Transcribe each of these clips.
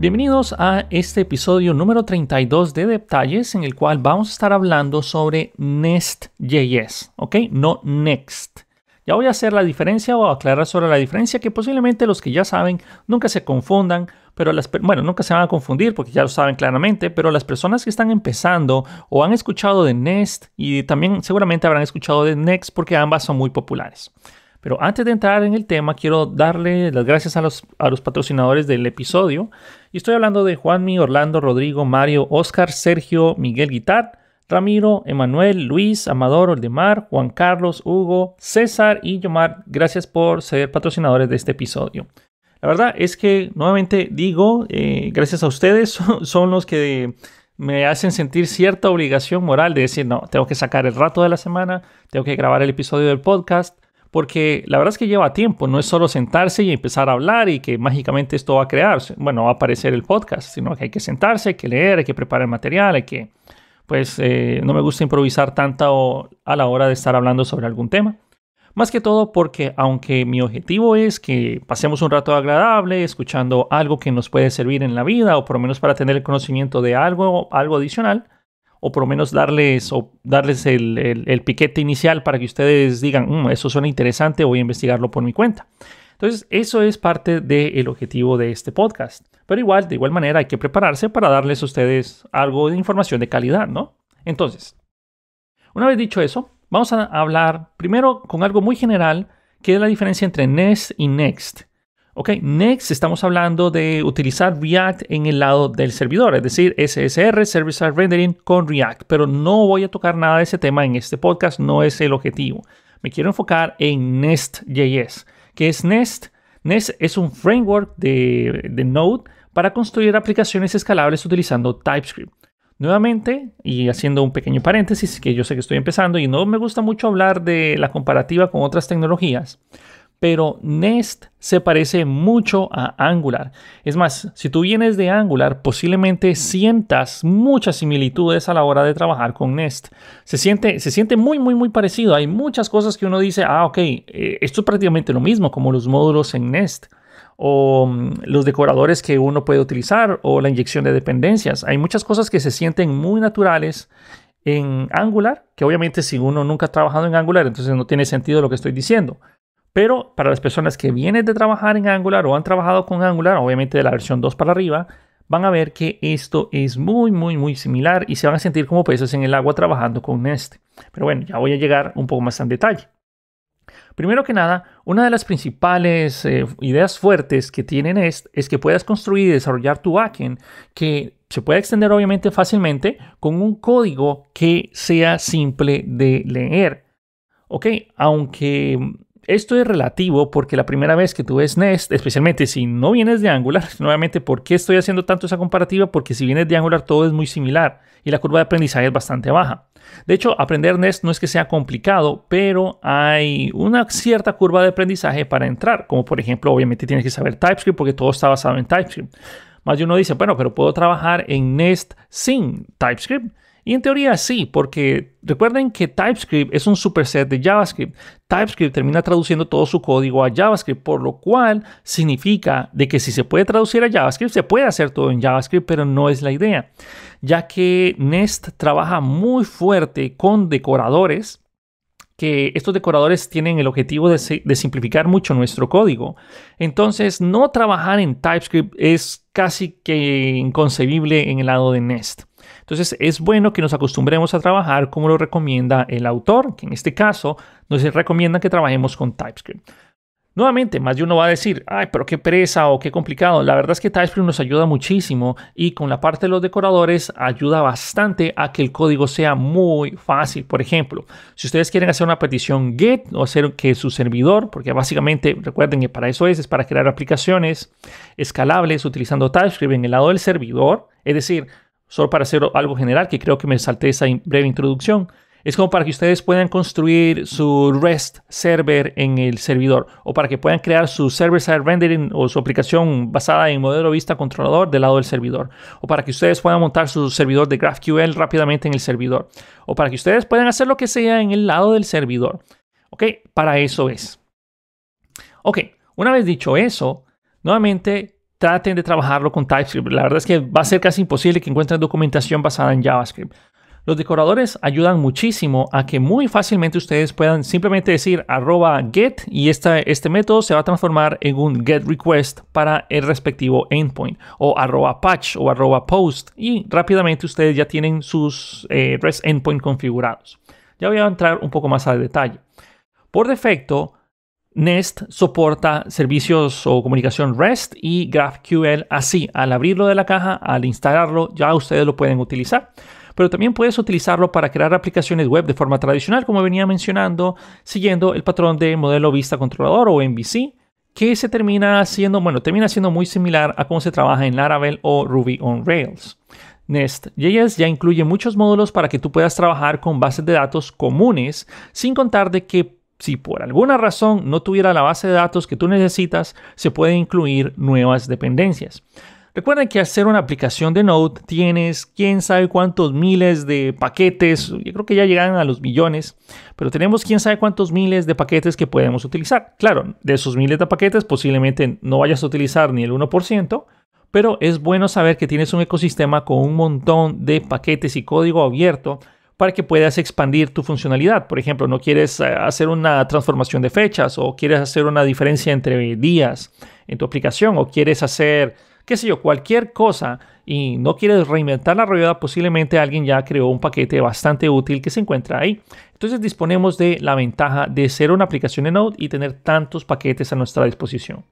Bienvenidos a este episodio número 32 de Detalles en el cual vamos a estar hablando sobre Nest.js, ¿ok? No Next. Ya voy a hacer la diferencia o aclarar sobre la diferencia que posiblemente los que ya saben nunca se confundan, pero las, bueno, nunca se van a confundir porque ya lo saben claramente, pero las personas que están empezando o han escuchado de Nest y también seguramente habrán escuchado de Next porque ambas son muy populares. Pero antes de entrar en el tema, quiero darle las gracias a los, patrocinadores del episodio. Y estoy hablando de Juanmi, Orlando, Rodrigo, Mario, Oscar, Sergio, Miguel Guitar, Ramiro, Emanuel, Luis, Amador, Oldemar, Juan Carlos, Hugo, César y Yomar. Gracias por ser patrocinadores de este episodio. La verdad es que nuevamente digo, eh, gracias a ustedes son, son los que me hacen sentir cierta obligación moral de decir, no, tengo que sacar el rato de la semana, tengo que grabar el episodio del podcast porque la verdad es que lleva tiempo, no es solo sentarse y empezar a hablar y que mágicamente esto va a crearse, bueno, va a aparecer el podcast, sino que hay que sentarse, hay que leer, hay que preparar el material, hay que, pues eh, no me gusta improvisar tanto a la hora de estar hablando sobre algún tema. Más que todo porque aunque mi objetivo es que pasemos un rato agradable escuchando algo que nos puede servir en la vida o por lo menos para tener el conocimiento de algo, algo adicional, o por lo menos darles, darles el, piquete inicial para que ustedes digan, mm, eso suena interesante, voy a investigarlo por mi cuenta. Entonces, eso es parte del objetivo de este podcast. Pero igual, de igual manera, hay que prepararse para darles a ustedes algo de información de calidad, ¿no? Entonces, una vez dicho eso, vamos a hablar primero con algo muy general, que es la diferencia entre NEST y NEXT. Ok, next estamos hablando de utilizar React en el lado del servidor, es decir, SSR, Service Side Rendering con React, pero no voy a tocar nada de ese tema en este podcast, no es el objetivo. Me quiero enfocar en Nest.js. que es Nest? Nest es un framework de, de Node para construir aplicaciones escalables utilizando TypeScript. Nuevamente, y haciendo un pequeño paréntesis, que yo sé que estoy empezando y no me gusta mucho hablar de la comparativa con otras tecnologías, pero Nest se parece mucho a Angular. Es más, si tú vienes de Angular, posiblemente sientas muchas similitudes a la hora de trabajar con Nest. Se siente, se siente muy, muy, muy parecido. Hay muchas cosas que uno dice, ah, ok, eh, esto es prácticamente lo mismo como los módulos en Nest o mm, los decoradores que uno puede utilizar o la inyección de dependencias. Hay muchas cosas que se sienten muy naturales en Angular, que obviamente si uno nunca ha trabajado en Angular, entonces no tiene sentido lo que estoy diciendo. Pero para las personas que vienen de trabajar en Angular o han trabajado con Angular, obviamente de la versión 2 para arriba, van a ver que esto es muy, muy, muy similar y se van a sentir como peces en el agua trabajando con Nest. Pero bueno, ya voy a llegar un poco más en detalle. Primero que nada, una de las principales eh, ideas fuertes que tiene Nest es que puedas construir y desarrollar tu backend que se puede extender obviamente fácilmente con un código que sea simple de leer. Ok, aunque esto es relativo porque la primera vez que tú ves Nest, especialmente si no vienes de Angular, nuevamente, ¿por qué estoy haciendo tanto esa comparativa? Porque si vienes de Angular todo es muy similar y la curva de aprendizaje es bastante baja. De hecho, aprender Nest no es que sea complicado, pero hay una cierta curva de aprendizaje para entrar, como por ejemplo, obviamente tienes que saber TypeScript porque todo está basado en TypeScript. Más de uno dice, bueno, pero puedo trabajar en Nest sin TypeScript. Y en teoría sí, porque recuerden que TypeScript es un superset de JavaScript. TypeScript termina traduciendo todo su código a JavaScript, por lo cual significa de que si se puede traducir a JavaScript, se puede hacer todo en JavaScript, pero no es la idea, ya que Nest trabaja muy fuerte con decoradores que estos decoradores tienen el objetivo de, de, simplificar mucho nuestro código. Entonces, no trabajar en TypeScript es casi que inconcebible en el lado de Nest. Entonces es bueno que nos acostumbremos a trabajar como lo recomienda el autor, que en este caso nos recomienda que trabajemos con TypeScript. Nuevamente, más de uno va a decir, ay, pero qué presa o qué complicado. La verdad es que TypeScript nos ayuda muchísimo y con la parte de los decoradores ayuda bastante a que el código sea muy fácil. Por ejemplo, si ustedes quieren hacer una petición GET o hacer que su servidor, porque básicamente recuerden que para eso es, es para crear aplicaciones escalables utilizando TypeScript en el lado del servidor, es decir, solo para hacer algo general, que creo que me salté esa breve introducción, es como para que ustedes puedan construir su REST server en el servidor o para que puedan crear su server-side rendering o su aplicación basada en modelo vista controlador del lado del servidor o para que ustedes puedan montar su servidor de GraphQL rápidamente en el servidor o para que ustedes puedan hacer lo que sea en el lado del servidor. ¿Ok? Para eso es. Ok, una vez dicho eso, nuevamente traten de trabajarlo con TypeScript. La verdad es que va a ser casi imposible que encuentren documentación basada en JavaScript. Los decoradores ayudan muchísimo a que muy fácilmente ustedes puedan simplemente decir arroba get y este método se va a transformar en un get request para el respectivo endpoint o arroba patch o arroba post y rápidamente ustedes ya tienen sus eh, REST endpoint configurados. Ya voy a entrar un poco más al detalle. Por defecto, Nest soporta servicios o comunicación REST y GraphQL así. Al abrirlo de la caja, al instalarlo, ya ustedes lo pueden utilizar. Pero también puedes utilizarlo para crear aplicaciones web de forma tradicional, como venía mencionando, siguiendo el patrón de modelo vista controlador o MVC, que se termina haciendo, bueno, termina siendo muy similar a cómo se trabaja en Laravel o Ruby on Rails. Nest JS ya incluye muchos módulos para que tú puedas trabajar con bases de datos comunes, sin contar de que si por alguna razón no tuviera la base de datos que tú necesitas, se pueden incluir nuevas dependencias. Recuerden que al hacer una aplicación de Node tienes quién sabe cuántos miles de paquetes, yo creo que ya llegan a los millones, pero tenemos quién sabe cuántos miles de paquetes que podemos utilizar. Claro, de esos miles de paquetes posiblemente no vayas a utilizar ni el 1%, pero es bueno saber que tienes un ecosistema con un montón de paquetes y código abierto para que puedas expandir tu funcionalidad. Por ejemplo, no quieres eh, hacer una transformación de fechas o quieres hacer una diferencia entre días en tu aplicación o quieres hacer, qué sé yo, cualquier cosa y no quieres reinventar la rueda, posiblemente alguien ya creó un paquete bastante útil que se encuentra ahí. Entonces disponemos de la ventaja de ser una aplicación en Node y tener tantos paquetes a nuestra disposición.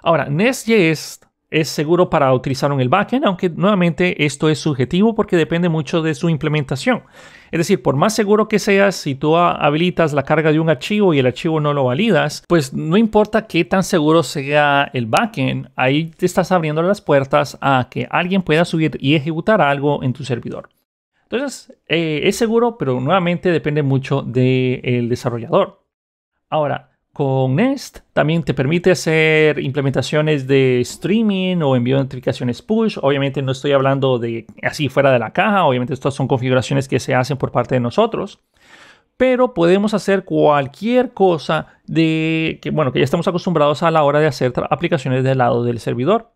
Ahora, Nest.js es seguro para utilizar en el backend, aunque nuevamente esto es subjetivo porque depende mucho de su implementación. Es decir, por más seguro que seas, si tú habilitas la carga de un archivo y el archivo no lo validas, pues no importa qué tan seguro sea el backend, ahí te estás abriendo las puertas a que alguien pueda subir y ejecutar algo en tu servidor. Entonces, eh, es seguro, pero nuevamente depende mucho del desarrollador. Ahora, con Nest también te permite hacer implementaciones de streaming o envío de notificaciones push. Obviamente no estoy hablando de así fuera de la caja, obviamente estas son configuraciones que se hacen por parte de nosotros. Pero podemos hacer cualquier cosa de que bueno, que ya estamos acostumbrados a la hora de hacer aplicaciones del lado del servidor.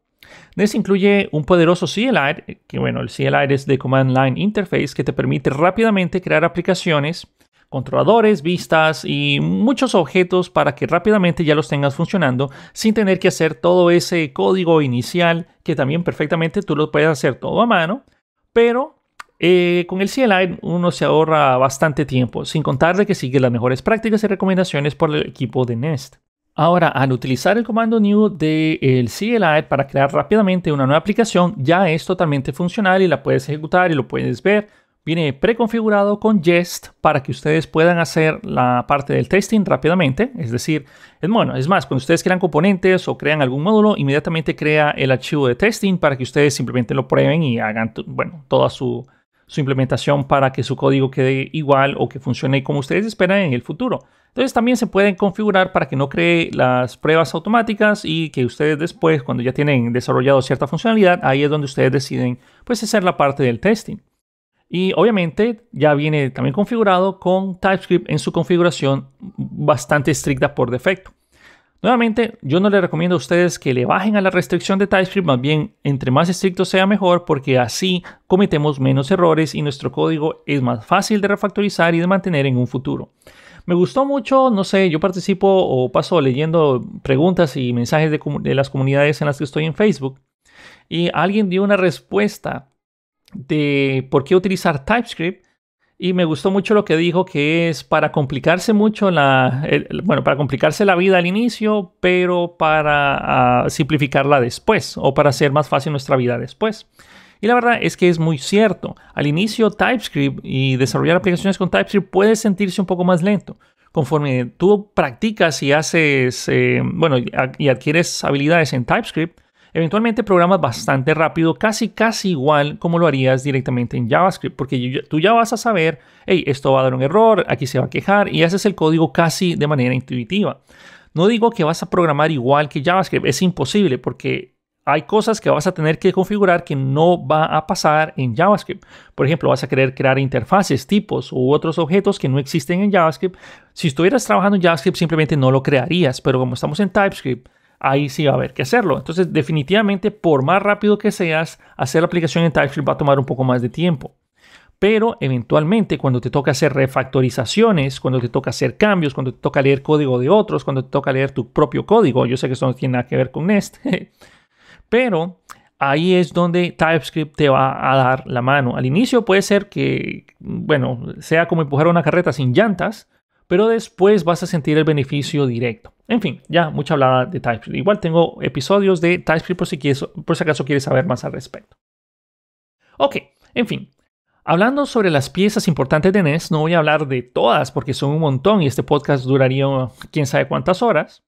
Nest incluye un poderoso CLI, que bueno, el CLI es de Command Line Interface, que te permite rápidamente crear aplicaciones controladores, vistas y muchos objetos para que rápidamente ya los tengas funcionando sin tener que hacer todo ese código inicial que también perfectamente tú lo puedes hacer todo a mano, pero eh, con el CLI uno se ahorra bastante tiempo, sin contar de que sigue las mejores prácticas y recomendaciones por el equipo de Nest. Ahora, al utilizar el comando new del de CLI para crear rápidamente una nueva aplicación, ya es totalmente funcional y la puedes ejecutar y lo puedes ver Viene preconfigurado con Jest para que ustedes puedan hacer la parte del testing rápidamente. Es decir, es bueno, es más, cuando ustedes crean componentes o crean algún módulo, inmediatamente crea el archivo de testing para que ustedes simplemente lo prueben y hagan, bueno, toda su, su implementación para que su código quede igual o que funcione como ustedes esperan en el futuro. Entonces también se pueden configurar para que no cree las pruebas automáticas y que ustedes después, cuando ya tienen desarrollado cierta funcionalidad, ahí es donde ustedes deciden pues hacer la parte del testing. Y obviamente ya viene también configurado con TypeScript en su configuración bastante estricta por defecto. Nuevamente, yo no le recomiendo a ustedes que le bajen a la restricción de TypeScript, más bien entre más estricto sea mejor, porque así cometemos menos errores y nuestro código es más fácil de refactorizar y de mantener en un futuro. Me gustó mucho, no sé, yo participo o paso leyendo preguntas y mensajes de las comunidades en las que estoy en Facebook y alguien dio una respuesta de por qué utilizar TypeScript y me gustó mucho lo que dijo que es para complicarse mucho la, bueno, para complicarse la vida al inicio, pero para ah, simplificarla después o para hacer más fácil nuestra vida después. Y la verdad es que es muy cierto. Al inicio TypeScript y desarrollar aplicaciones con TypeScript puede sentirse un poco más lento. Conforme tú practicas y haces, eh, bueno, y adquieres habilidades en TypeScript, eventualmente programas bastante rápido, casi casi igual como lo harías directamente en JavaScript, porque tú ya vas a saber, hey, esto va a dar un error, aquí se va a quejar, y haces el código casi de manera intuitiva. No digo que vas a programar igual que JavaScript, es imposible porque hay cosas que vas a tener que configurar que no va a pasar en JavaScript. Por ejemplo, vas a querer crear interfaces, tipos u otros objetos que no existen en JavaScript. Si estuvieras trabajando en JavaScript, simplemente no lo crearías, pero como estamos en TypeScript, ahí sí va a haber que hacerlo. Entonces, definitivamente, por más rápido que seas, hacer la aplicación en TypeScript va a tomar un poco más de tiempo. Pero eventualmente, cuando te toca hacer refactorizaciones, cuando te toca hacer cambios, cuando te toca leer código de otros, cuando te toca leer tu propio código, yo sé que eso no tiene nada que ver con Nest, pero ahí es donde TypeScript te va a dar la mano. Al inicio puede ser que, bueno, sea como empujar una carreta sin llantas, pero después vas a sentir el beneficio directo. En fin, ya mucha hablada de TypeScript. Igual tengo episodios de TypeScript por si, por si acaso quieres saber más al respecto. Ok, en fin. Hablando sobre las piezas importantes de NES, no voy a hablar de todas porque son un montón y este podcast duraría quién sabe cuántas horas.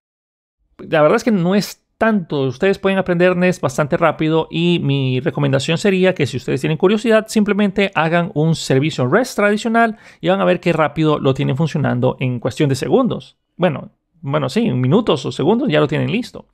La verdad es que no es tanto. Ustedes pueden aprender Nest bastante rápido y mi recomendación sería que si ustedes tienen curiosidad, simplemente hagan un servicio REST tradicional y van a ver qué rápido lo tienen funcionando en cuestión de segundos. Bueno, bueno, sí, minutos o segundos ya lo tienen listo.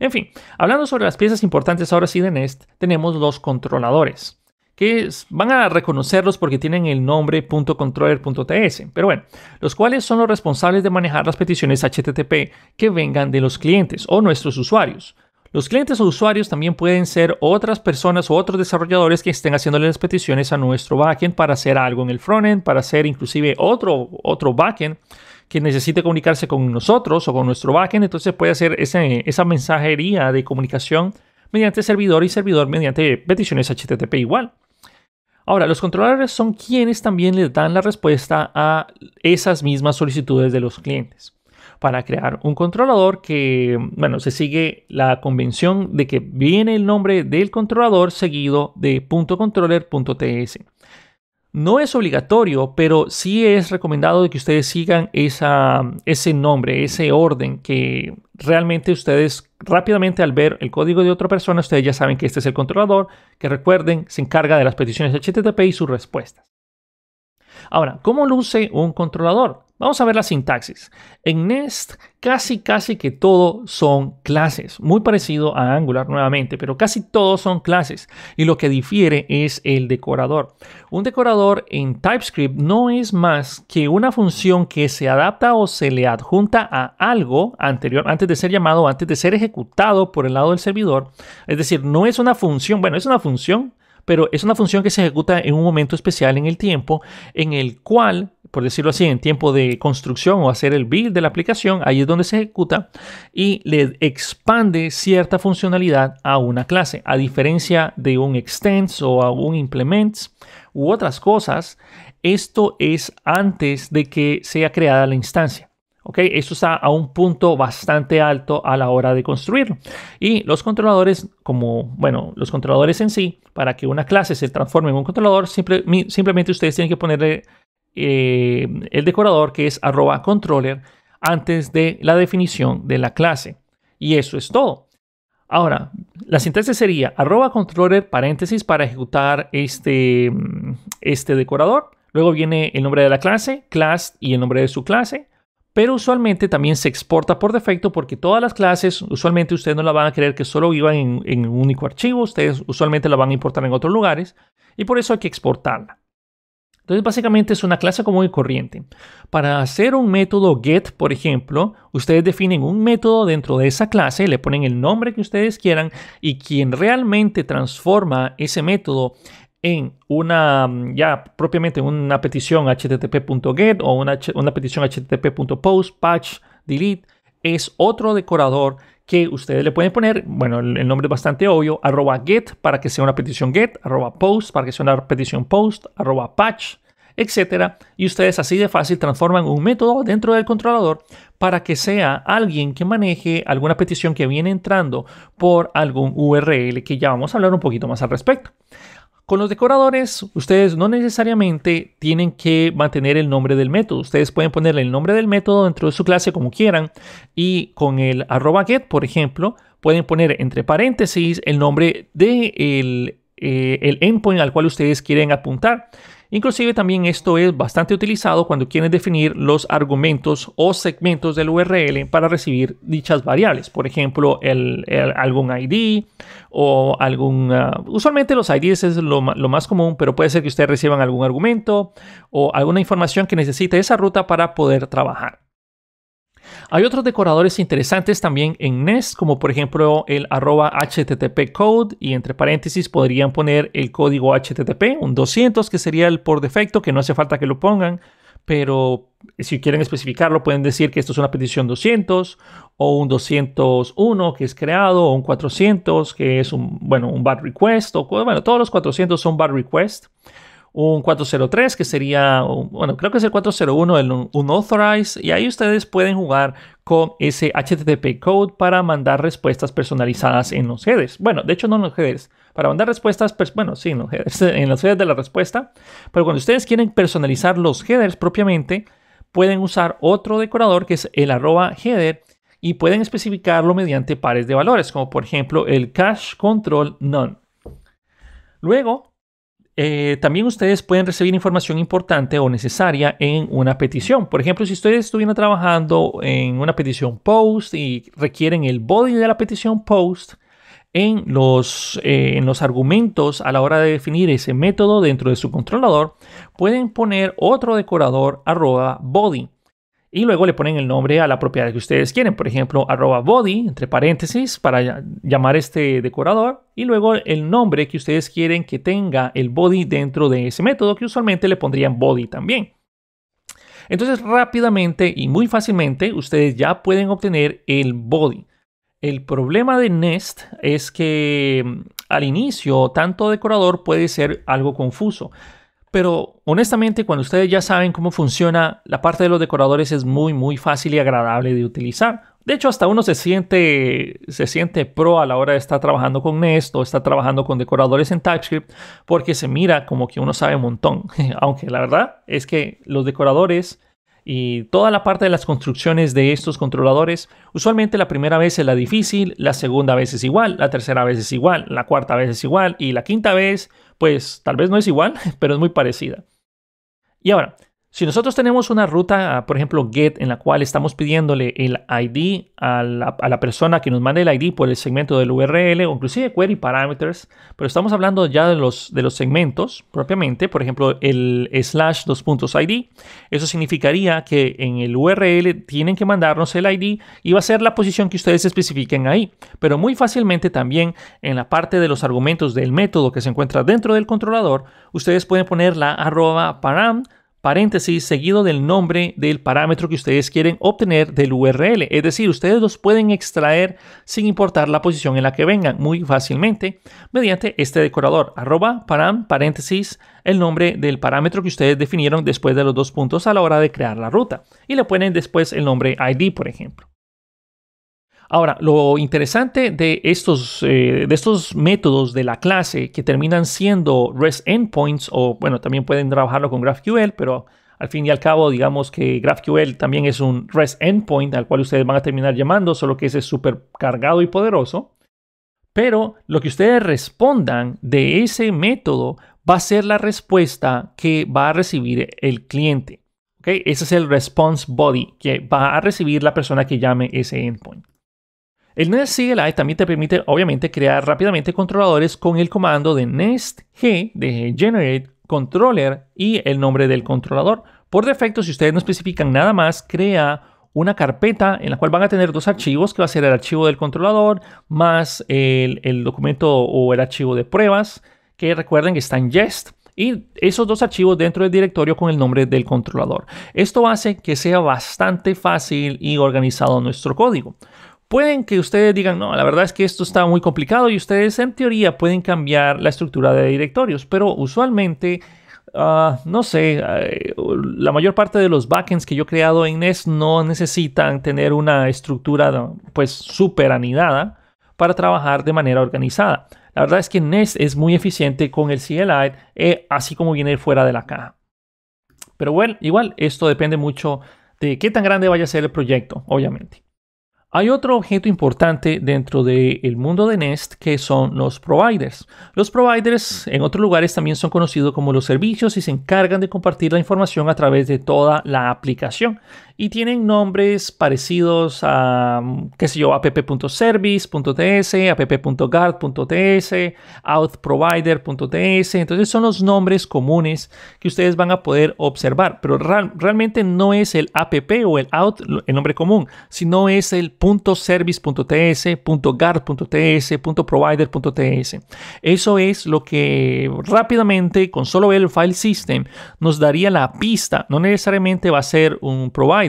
En fin, hablando sobre las piezas importantes ahora sí de Nest, tenemos los controladores que van a reconocerlos porque tienen el nombre .controller.ts, pero bueno, los cuales son los responsables de manejar las peticiones HTTP que vengan de los clientes o nuestros usuarios. Los clientes o usuarios también pueden ser otras personas o otros desarrolladores que estén haciéndole las peticiones a nuestro backend para hacer algo en el frontend, para hacer inclusive otro, otro backend que necesite comunicarse con nosotros o con nuestro backend. Entonces puede hacer esa mensajería de comunicación mediante servidor y servidor mediante peticiones HTTP igual. Ahora, los controladores son quienes también les dan la respuesta a esas mismas solicitudes de los clientes. Para crear un controlador que, bueno, se sigue la convención de que viene el nombre del controlador seguido de .controller.ts. No es obligatorio, pero sí es recomendado que ustedes sigan ese nombre, ese orden, que realmente ustedes rápidamente al ver el código de otra persona, ustedes ya saben que este es el controlador, que recuerden, se encarga de las peticiones HTTP y sus respuestas. Ahora, ¿cómo luce un controlador? Vamos a ver la sintaxis. En Nest casi casi que todo son clases, muy parecido a Angular nuevamente, pero casi todos son clases y lo que difiere es el decorador. Un decorador en TypeScript no es más que una función que se adapta o se le adjunta a algo anterior antes de ser llamado, antes de ser ejecutado por el lado del servidor, es decir, no es una función, bueno, es una función pero es una función que se ejecuta en un momento especial en el tiempo en el cual por decirlo así, en tiempo de construcción o hacer el build de la aplicación, ahí es donde se ejecuta y le expande cierta funcionalidad a una clase. A diferencia de un extends o a un implements u otras cosas, esto es antes de que sea creada la instancia. ¿Ok? Esto está a un punto bastante alto a la hora de construirlo. Y los controladores, como, bueno, los controladores en sí, para que una clase se transforme en un controlador, simplemente ustedes tienen que ponerle eh, el decorador que es arroba controller antes de la definición de la clase. Y eso es todo. Ahora, la sintaxis sería arroba controller paréntesis para ejecutar este, mm, este decorador. Luego viene el nombre de la clase, class y el nombre de su clase. Pero usualmente también se exporta por defecto porque todas las clases, usualmente ustedes no la van a creer que solo iban en un único archivo. Ustedes usualmente la van a importar en otros lugares. Y por eso hay que exportarla. Entonces básicamente es una clase común y corriente. Para hacer un método get, por ejemplo, ustedes definen un método dentro de esa clase, le ponen el nombre que ustedes quieran y quien realmente transforma ese método en una, mm, ya propiamente una petición http.get o una, una petición http.post, patch, delete, es otro decorador que ustedes le pueden poner, bueno, el, nombre es bastante obvio, arroba get para que sea una petición get, arroba post para que sea una petición post, arroba patch, etcétera. Y ustedes así de fácil transforman un método dentro del controlador para que sea alguien que maneje alguna petición que viene entrando por algún URL que ya vamos a hablar un poquito más al respecto. Con los decoradores, ustedes no necesariamente tienen que mantener el nombre del método. Ustedes pueden ponerle el nombre del método dentro de su clase como quieran. Y con el arroba get, por ejemplo, pueden poner entre paréntesis el nombre del de eh, el endpoint al cual ustedes quieren apuntar. Inclusive también esto es bastante utilizado cuando quieren definir los argumentos o segmentos del URL para recibir dichas variables. Por ejemplo, algún ID o algún... Ah, usualmente los IDs es lo, lo, más común, pero puede ser que ustedes reciban algún argumento o alguna información que necesite esa ruta para poder trabajar. Hay otros decoradores interesantes también en Nest, como por ejemplo el arroba http code y entre paréntesis podrían poner el código http, un 200 que sería el por defecto, que no hace falta que lo pongan, pero si quieren especificarlo pueden decir que esto es una petición 200 o un 201 que es creado o un 400 que es un, bueno, un bad request o bueno, todos los 400 son bad request un 403 que sería, bueno, creo que es el 401, el unauthorized, y ahí ustedes pueden jugar con ese HTTP code para mandar respuestas personalizadas en los headers. Bueno, de hecho no en los headers, para mandar respuestas, pues, bueno, sí, en los headers, en de la respuesta, pero cuando ustedes quieren personalizar los headers propiamente, pueden usar otro decorador que es el arroba header y pueden especificarlo mediante pares de valores, como por ejemplo el cache control none. Luego, eh, también ustedes pueden recibir información importante o necesaria en una petición. Por ejemplo, si ustedes estuvieran trabajando en una petición post y requieren el body de la petición post, en los, eh, en los, argumentos a la hora de definir ese método dentro de su controlador, pueden poner otro decorador arroba body y luego le ponen el nombre a la propiedad que ustedes quieren. Por ejemplo, arroba body, entre paréntesis, para llamar este decorador. Y luego el nombre que ustedes quieren que tenga el body dentro de ese método, que usualmente le pondrían body también. Entonces rápidamente y muy fácilmente ustedes ya pueden obtener el body. El problema de Nest es que mm, al inicio tanto decorador puede ser algo confuso. Pero honestamente, cuando ustedes ya saben cómo funciona, la parte de los decoradores es muy, muy fácil y agradable de utilizar. De hecho, hasta uno se siente, se siente pro a la hora de estar trabajando con Nest o estar trabajando con decoradores en TypeScript porque se mira como que uno sabe un montón. Aunque la verdad es que los decoradores y toda la parte de las construcciones de estos controladores, usualmente la primera vez es la difícil, la segunda vez es igual, la tercera vez es igual, la cuarta vez es igual y la quinta vez pues tal vez no es igual, pero es muy parecida. Y ahora, si nosotros tenemos una ruta, por ejemplo, GET, en la cual estamos pidiéndole el ID a la, persona que nos mande el ID por el segmento del URL o inclusive query parameters, pero estamos hablando ya de los, de los segmentos propiamente, por ejemplo, el slash dos puntos ID, eso significaría que en el URL tienen que mandarnos el ID y va a ser la posición que ustedes especifiquen ahí, pero muy fácilmente también en la parte de los argumentos del método que se encuentra dentro del controlador, ustedes pueden poner la arroba param paréntesis seguido del nombre del parámetro que ustedes quieren obtener del URL. Es decir, ustedes los pueden extraer sin importar la posición en la que vengan muy fácilmente mediante este decorador arroba param paréntesis el nombre del parámetro que ustedes definieron después de los dos puntos a la hora de crear la ruta y le ponen después el nombre ID por ejemplo. Ahora, lo interesante de estos, eh, de estos métodos de la clase que terminan siendo REST endpoints, o bueno, también pueden trabajarlo con GraphQL, pero al fin y al cabo, digamos que GraphQL también es un REST endpoint al cual ustedes van a terminar llamando, solo que ese es súper cargado y poderoso. Pero lo que ustedes respondan de ese método va a ser la respuesta que va a recibir el cliente. Ese es el response body que va a recibir la persona que llame ese endpoint. El NEST CLI también te permite, obviamente, crear rápidamente controladores con el comando de NEST G de Generate Controller y el nombre del controlador. Por defecto, si ustedes no especifican nada más, crea una carpeta en la cual van a tener dos archivos, que va a ser el archivo del controlador más el, el documento o el archivo de pruebas, que recuerden que está en Jest y esos dos archivos dentro del directorio con el nombre del controlador. Esto hace que sea bastante fácil y organizado nuestro código. Pueden que ustedes digan, no, la verdad es que esto está muy complicado y ustedes en teoría pueden cambiar la estructura de directorios, pero usualmente, ah, no sé, eh, la mayor parte de los backends que yo he creado en NES no necesitan tener una estructura pues súper anidada para trabajar de manera organizada. La verdad es que NES es muy eficiente con el CLI, y eh, así como viene fuera de la caja. Pero bueno, igual esto depende mucho de qué tan grande vaya a ser el proyecto, obviamente. Hay otro objeto importante dentro del mundo de Nest que son los providers. Los providers en otros lugares también son conocidos como los servicios y se encargan de compartir la información a través de toda la aplicación y tienen nombres parecidos a, qué sé yo, app.service.ts, app.guard.ts, outprovider.ts. Entonces son los nombres comunes que ustedes van a poder observar, pero realmente no es el app o el out el nombre común, sino es el .service.ts, .guard.ts, .provider.ts. Eso es lo que rápidamente con solo el file system nos daría la pista, no necesariamente va a ser un provider,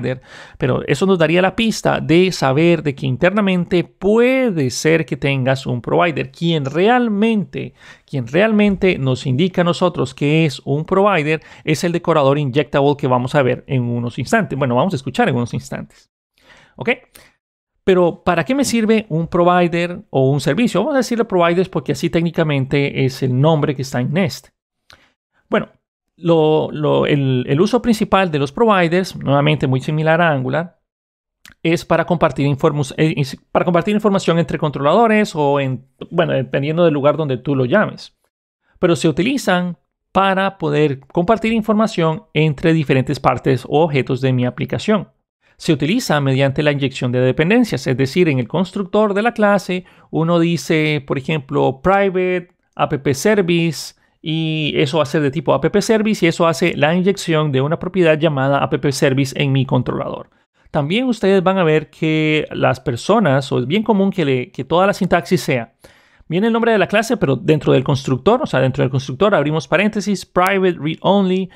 pero eso nos daría la pista de saber de que internamente puede ser que tengas un provider, quien realmente, quien realmente nos indica a nosotros que es un provider es el decorador injectable que vamos a ver en unos instantes. Bueno, vamos a escuchar en unos instantes. ¿Ok? Pero ¿para qué me sirve un provider o un servicio? Vamos a decirle providers porque así técnicamente es el nombre que está en Nest. Bueno, el, uso principal de los providers, nuevamente muy similar a Angular, eh, es para compartir, información entre controladores o, en, bueno, dependiendo del lugar donde tú lo llames. Pero se utilizan para poder compartir información entre diferentes partes o objetos de mi aplicación. Se utiliza mediante la inyección de dependencias, es decir, en el constructor de la clase uno dice, por ejemplo, private app service y eso va a ser de tipo app service y eso hace la inyección de una propiedad llamada app service en mi controlador. También ustedes van a ver que las personas, o es bien común que, que toda la sintaxis sea, viene el nombre de la clase, pero dentro del constructor, o sea, dentro del constructor abrimos paréntesis, private, read only,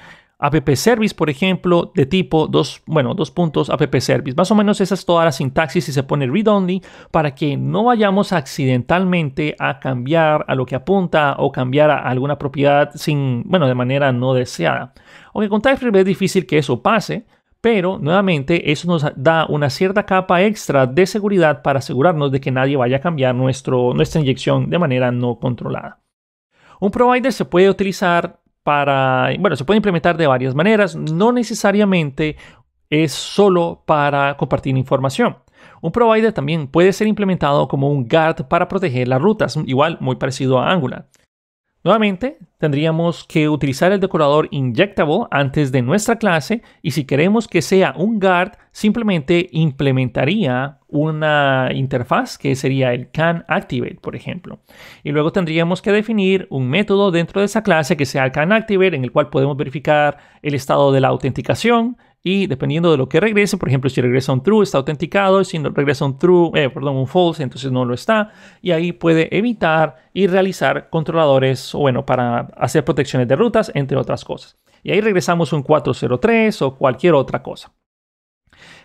app service, por ejemplo, de tipo dos, bueno, dos puntos app service. Más o menos esa es toda la sintaxis y se pone read only para que no vayamos accidentalmente a cambiar a lo que apunta o cambiar a alguna propiedad sin, bueno, de manera no deseada. Aunque con TypeScript es difícil que eso pase, pero nuevamente eso nos da una cierta capa extra de seguridad para asegurarnos de que nadie vaya a cambiar nuestro, nuestra inyección de manera no controlada. Un provider se puede utilizar para, bueno, se puede implementar de varias maneras, no necesariamente es solo para compartir información. Un provider también puede ser implementado como un guard para proteger las rutas, igual muy parecido a Angular. Nuevamente, tendríamos que utilizar el decorador Injectable antes de nuestra clase y si queremos que sea un guard, simplemente implementaría una interfaz que sería el CanActivate, por ejemplo. Y luego tendríamos que definir un método dentro de esa clase que sea el CanActivate en el cual podemos verificar el estado de la autenticación, y dependiendo de lo que regrese, por ejemplo, si regresa un true está autenticado, si no regresa un true, eh, perdón, un false, entonces no lo está y ahí puede evitar y realizar controladores, bueno, para hacer protecciones de rutas, entre otras cosas. Y ahí regresamos un 403 o cualquier otra cosa.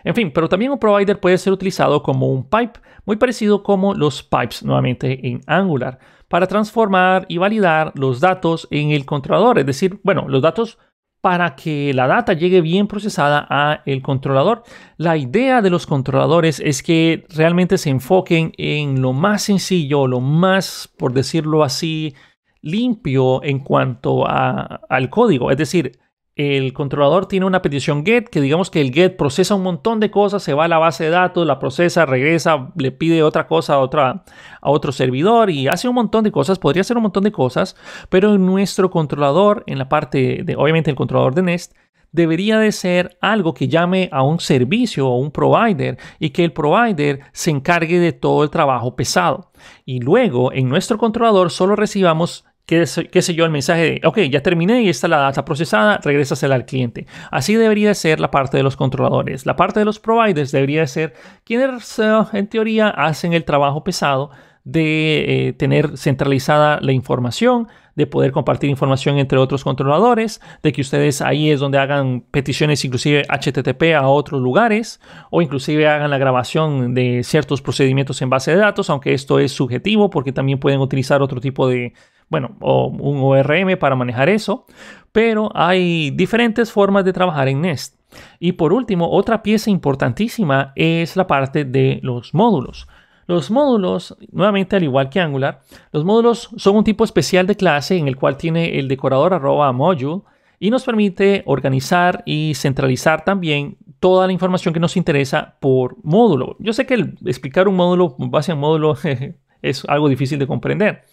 En fin, pero también un provider puede ser utilizado como un pipe, muy parecido como los pipes nuevamente en Angular, para transformar y validar los datos en el controlador, es decir, bueno, los datos para que la data llegue bien procesada a el controlador. La idea de los controladores es que realmente se enfoquen en lo más sencillo, lo más, por decirlo así, limpio en cuanto al código. Es decir, el controlador tiene una petición get, que digamos que el get procesa un montón de cosas, se va a la base de datos, la procesa, regresa, le pide otra cosa a, otra, a otro servidor y hace un montón de cosas, podría hacer un montón de cosas, pero en nuestro controlador, en la parte de, obviamente el controlador de Nest, debería de ser algo que llame a un servicio o un provider y que el provider se encargue de todo el trabajo pesado. Y luego en nuestro controlador solo recibamos qué, sé yo, el mensaje de, ok, ya terminé y está la data procesada, regrésasela al cliente. Así debería ser la parte de los controladores. La parte de los providers debería ser quienes eh, en teoría hacen el trabajo pesado de eh, tener centralizada la información, de poder compartir información entre otros controladores, de que ustedes ahí es donde hagan peticiones inclusive HTTP a otros lugares o inclusive hagan la grabación de ciertos procedimientos en base de datos, aunque esto es subjetivo porque también pueden utilizar otro tipo de, bueno, o un ORM para manejar eso, pero hay diferentes formas de trabajar en Nest. Y por último, otra pieza importantísima es la parte de los módulos. Los módulos, nuevamente al igual que Angular, los módulos son un tipo especial de clase en el cual tiene el decorador arroba module y nos permite organizar y centralizar también toda la información que nos interesa por módulo. Yo sé que explicar un módulo base en módulo es algo difícil de comprender,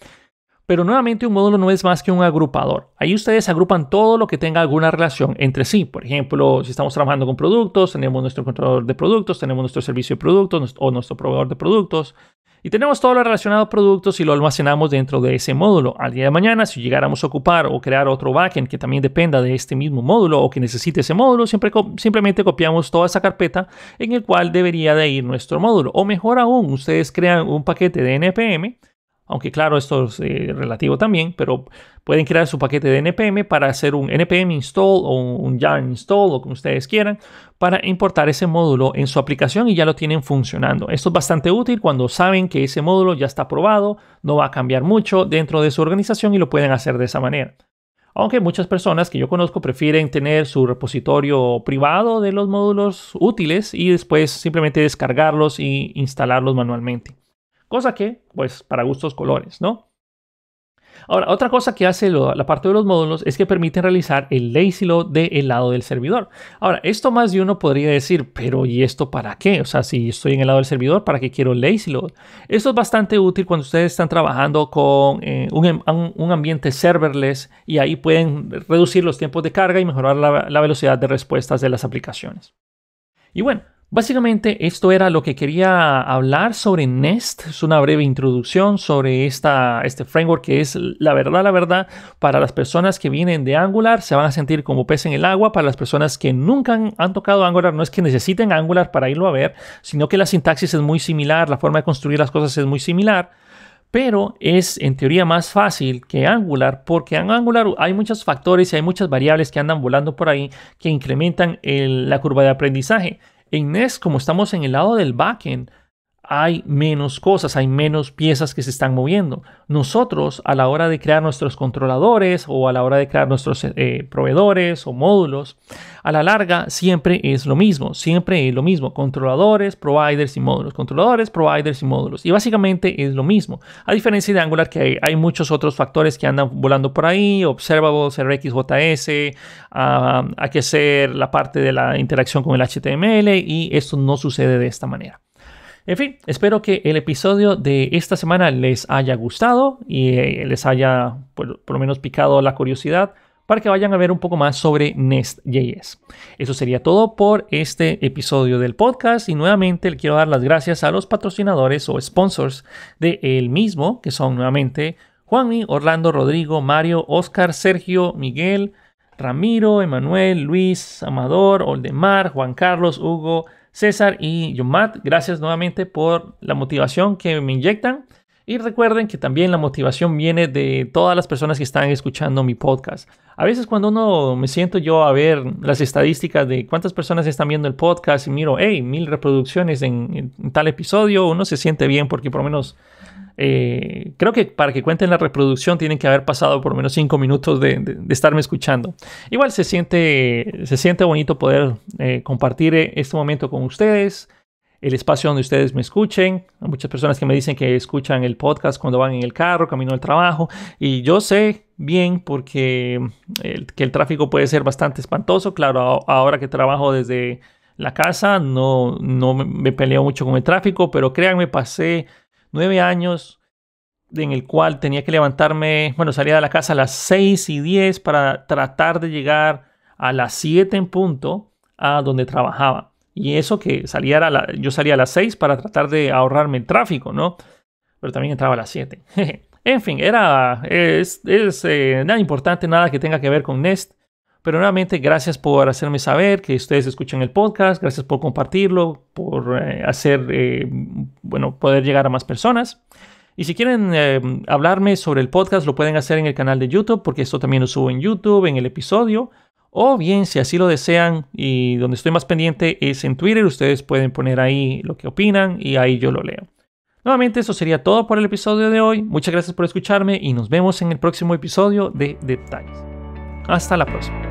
pero nuevamente un módulo no es más que un agrupador. Ahí ustedes agrupan todo lo que tenga alguna relación entre sí. Por ejemplo, si estamos trabajando con productos, tenemos nuestro controlador de productos, tenemos nuestro servicio de productos o nuestro proveedor de productos. Y tenemos todo lo relacionado a productos y lo almacenamos dentro de ese módulo. Al día de mañana, si llegáramos a ocupar o crear otro backend que también dependa de este mismo módulo o que necesite ese módulo, siempre simplemente copiamos toda esa carpeta en el cual debería de ir nuestro módulo. O mejor aún, ustedes crean un paquete de NPM aunque claro, esto es eh, relativo también, pero pueden crear su paquete de npm para hacer un npm install o un yarn install o como ustedes quieran para importar ese módulo en su aplicación y ya lo tienen funcionando. Esto es bastante útil cuando saben que ese módulo ya está probado, no va a cambiar mucho dentro de su organización y lo pueden hacer de esa manera. Aunque muchas personas que yo conozco prefieren tener su repositorio privado de los módulos útiles y después simplemente descargarlos e instalarlos manualmente. Cosa que, pues, para gustos colores, ¿no? Ahora, otra cosa que hace la parte de los módulos es que permiten realizar el lazy load del lado del servidor. Ahora, esto más de uno podría decir, pero ¿y esto para qué? O sea, si estoy en el lado del servidor, ¿para qué quiero lazy load? Esto es bastante útil cuando ustedes están trabajando con eh, em, un, ambiente serverless y ahí pueden reducir los tiempos de carga y mejorar la velocidad de respuestas de las aplicaciones. Y bueno, Básicamente esto era lo que quería hablar sobre Nest, es una breve introducción sobre este framework que es la verdad, la verdad, para las personas que vienen de Angular se van a sentir como pez en el agua, para las personas que nunca han, tocado Angular no es que necesiten Angular para irlo a ver, sino que la sintaxis es muy similar, la forma de construir las cosas es muy similar pero es en teoría más fácil que Angular porque en Angular hay muchos factores y hay muchas variables que andan volando por ahí que incrementan la curva de aprendizaje. En como estamos en el lado del backend, hay menos cosas, hay menos piezas que se están moviendo. Nosotros, a la hora de crear nuestros controladores o a la hora de crear nuestros eh, proveedores o módulos, a la larga siempre es lo mismo, siempre es lo mismo. Controladores, providers y módulos, controladores, providers y módulos. Y básicamente es lo mismo. A diferencia de Angular, que hay, muchos otros factores que andan volando por ahí, observables, RxJS, a ah, hay que hacer la parte de la interacción con el HTML y esto no sucede de esta manera. En fin, espero que el episodio de esta semana les haya gustado y eh, les haya pues, por, lo menos picado la curiosidad para que vayan a ver un poco más sobre Nest.js. Eso sería todo por este episodio del podcast y nuevamente le quiero dar las gracias a los patrocinadores o sponsors de él mismo, que son nuevamente Juanmi, Orlando, Rodrigo, Mario, Oscar, Sergio, Miguel, Ramiro, Emanuel, Luis, Amador, Oldemar, Juan Carlos, Hugo, César y Yomat, gracias nuevamente por la motivación que me inyectan. Y recuerden que también la motivación viene de todas las personas que están escuchando mi podcast. A veces cuando uno me siento yo a ver las estadísticas de cuántas personas están viendo el podcast y miro, hey, mil reproducciones en tal episodio, uno se siente bien porque por lo menos eh, creo que para que cuenten la reproducción tienen que haber pasado por lo menos cinco minutos de, de, estarme escuchando. Igual se siente, se siente bonito poder eh, compartir eh, este momento con ustedes, el espacio donde ustedes me escuchen. Hay muchas personas que me dicen que escuchan el podcast cuando van en el carro, camino al trabajo. Y yo sé bien porque el, que el tráfico puede ser bastante espantoso. Claro, ahora que trabajo desde la casa no, no me peleo mucho con el tráfico, pero créanme, pasé nueve años en el cual tenía que levantarme, bueno, salía de la casa a las 6 y 10 para tratar de llegar a las 7 en punto a donde trabajaba. Y eso que salía la, yo salía a las 6 para tratar de ahorrarme el tráfico, ¿no? Pero también entraba a las 7. en fin, era, es, eh, nada importante, nada que tenga que ver con Nest. Pero nuevamente, gracias por hacerme saber que ustedes escuchan el podcast, gracias por compartirlo, por eh, hacer, eh, bueno, poder llegar a más personas. Y si quieren eh, hablarme sobre el podcast, lo pueden hacer en el canal de YouTube, porque esto también lo subo en YouTube, en el episodio. O bien, si así lo desean y donde estoy más pendiente es en Twitter, ustedes pueden poner ahí lo que opinan y ahí yo lo leo. Nuevamente, eso sería todo por el episodio de hoy. Muchas gracias por escucharme y nos vemos en el próximo episodio de Detalles. Hasta la próxima.